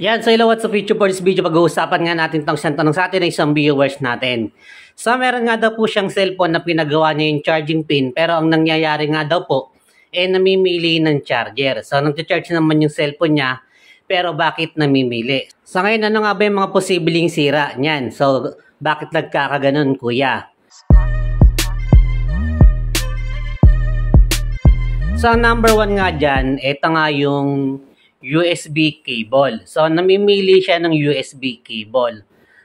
Yan, so hello what's up YouTube for this video. Pag-uusapan nga natin itong isang tanong sa atin ng isang viewers natin. So meron nga daw po siyang cellphone na pinagawa niya yung charging pin pero ang nangyayari nga daw po eh namimili ng charger. So nag-charge naman yung cellphone niya pero bakit namimili? So ngayon ano nga ba yung mga posibleng sira niyan? So bakit nagkakaganon kuya? So number one nga dyan, ito nga yung USB cable. So, namimili siya ng USB cable.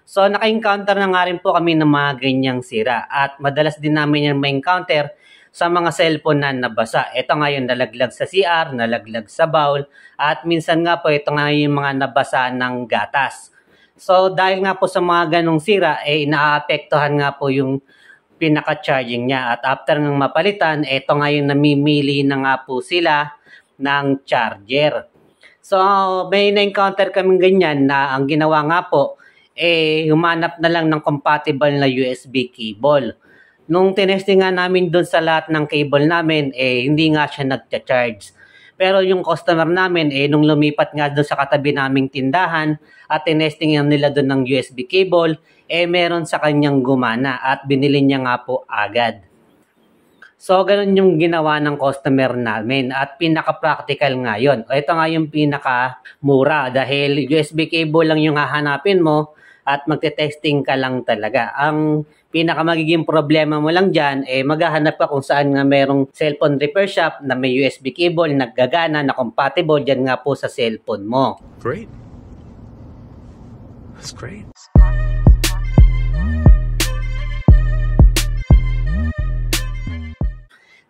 So, naka-encounter na nga rin po kami ng mga ganyang sira. At madalas din namin yan ma-encounter sa mga cellphone na nabasa. Ito ngayon, nalaglag sa CR, nalaglag sa bowl, at minsan nga po ito nga yung mga nabasa ng gatas. So, dahil nga po sa mga ganong sira, eh, inaapektuhan nga po yung pinaka-charging niya. At after ng mapalitan, ito nga yung namimili na nga po sila ng charger. So, may na-encounter kami ganyan na ang ginawa nga po, eh, humanap na lang ng compatible na USB cable. Nung tinesting nga namin doon sa lahat ng cable namin, eh, hindi nga siya nagcha-charge. Pero yung customer namin, eh, nung lumipat nga doon sa katabi naming tindahan at tinesting yan nila doon ng USB cable, eh, meron sa kanyang gumana at binili niya nga po agad. So, ganun yung ginawa ng customer namin at pinaka-practical nga yun. Ito nga yung pinaka-mura dahil USB cable lang yung hahanapin mo at magte-testing ka lang talaga. Ang pinaka magiging problema mo lang dyan, eh maghahanap ka kung saan nga merong cellphone repair shop na may USB cable, naggagana, na compatible dyan nga po sa cellphone mo. Great. That's great.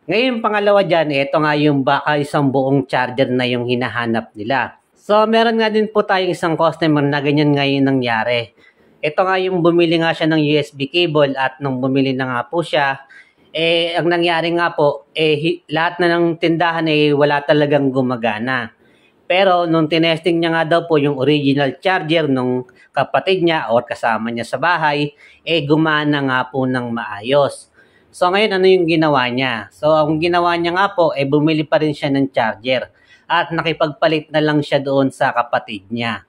Ngayon, pangalawa dyan, ito nga yung baka ah, isang buong charger na yung hinahanap nila. So, meron nga din po tayong isang customer na ganyan ngayon nangyari. Ito nga yung bumili nga siya ng USB cable at nung bumili na nga po siya, eh, ang nangyari nga po, eh, lahat na ng tindahan eh, wala talagang gumagana. Pero nung tinesting niya nga daw po yung original charger nung kapatid niya or kasama niya sa bahay, eh gumana nga po ng maayos. So ngayon ano yung ginawa niya? So ang ginawa niya nga po ay eh, bumili pa rin siya ng charger at nakipagpalit na lang siya doon sa kapatid niya.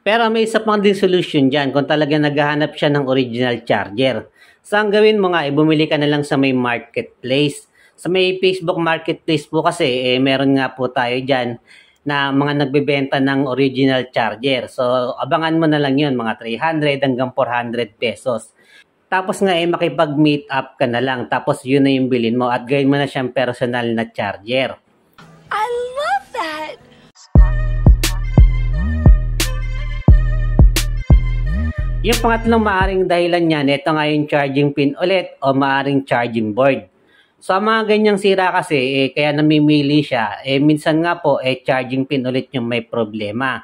Pero may isa pang din solution dyan kung talaga naghahanap siya ng original charger. So ang gawin mo nga, eh, ka na lang sa may marketplace. Sa may Facebook marketplace po kasi, eh, meron nga po tayo dyan na mga nagbebenta ng original charger. So, abangan mo na lang yun, mga 300 hanggang 400 pesos. Tapos nga eh, makipag-meet up ka na lang. Tapos yun na yung bilin mo at gawin mo na siyang personal na charger. I love that! Yung pangatlong maaring dahilan niyan, ito nga yung charging pin ulit o maaring charging board. So ang mga ganyang sira kasi, eh, kaya namimili siya, eh, minsan nga po, eh, charging pin ulit yung may problema.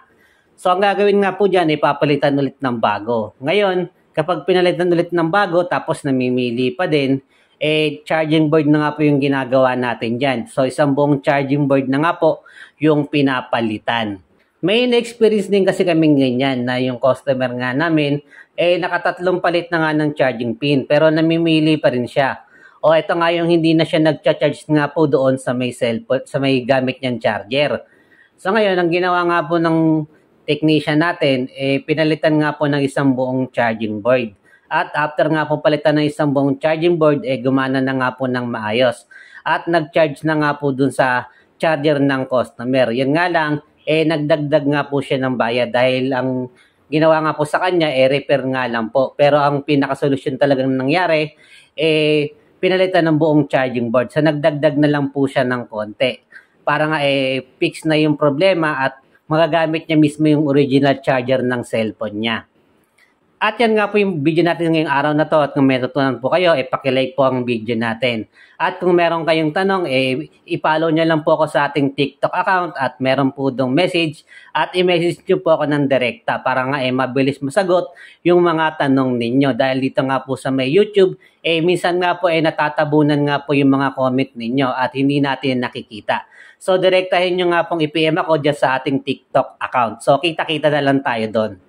So ang gagawin nga po dyan, ipapalitan eh, ulit ng bago. Ngayon, Kapag pinalitan ulit ng bago, tapos namimili pa din, eh charging board na nga po yung ginagawa natin dyan. So isang buong charging board na nga po yung pinapalitan. May experience din kasi kaming ganyan na yung customer nga namin, eh nakatatlong palit na nga ng charging pin pero namimili pa rin siya. O ito nga yung hindi na siya nag-charge nga po doon sa may cellphone, sa may gamit niyang charger. So ngayon, ang ginawa nga po ng technician natin, eh, pinalitan nga po ng isang buong charging board. At after nga po palitan ng isang buong charging board, eh, gumana na nga po ng maayos. At nag-charge na nga po dun sa charger ng customer. Yan nga lang, eh, nagdagdag nga po siya ng bayad dahil ang ginawa nga po sa kanya, eh, repair nga lang po. Pero ang pinakasolusyon talagang nangyari, eh, pinalitan ng buong charging board. So, nagdagdag na lang po siya ng konti para nga eh, fix na yung problema at magagamit niya mismo yung original charger ng cellphone niya. At yan nga po yung video natin ngayong araw na to. At kung may tutunan po kayo, ipakilike po ang video natin. At kung meron kayong tanong, eh, ipollow nyo lang po ako sa ating TikTok account at meron po dong message. At i-message nyo po ako ng direkta para nga eh, mabilis masagot yung mga tanong ninyo. Dahil dito nga po sa may YouTube, eh, minsan nga po eh, natatabunan nga po yung mga comment ninyo at hindi natin nakikita. So, direktahin nyo nga pong i-PM ako dyan sa ating TikTok account. So, kita-kita na lang tayo doon.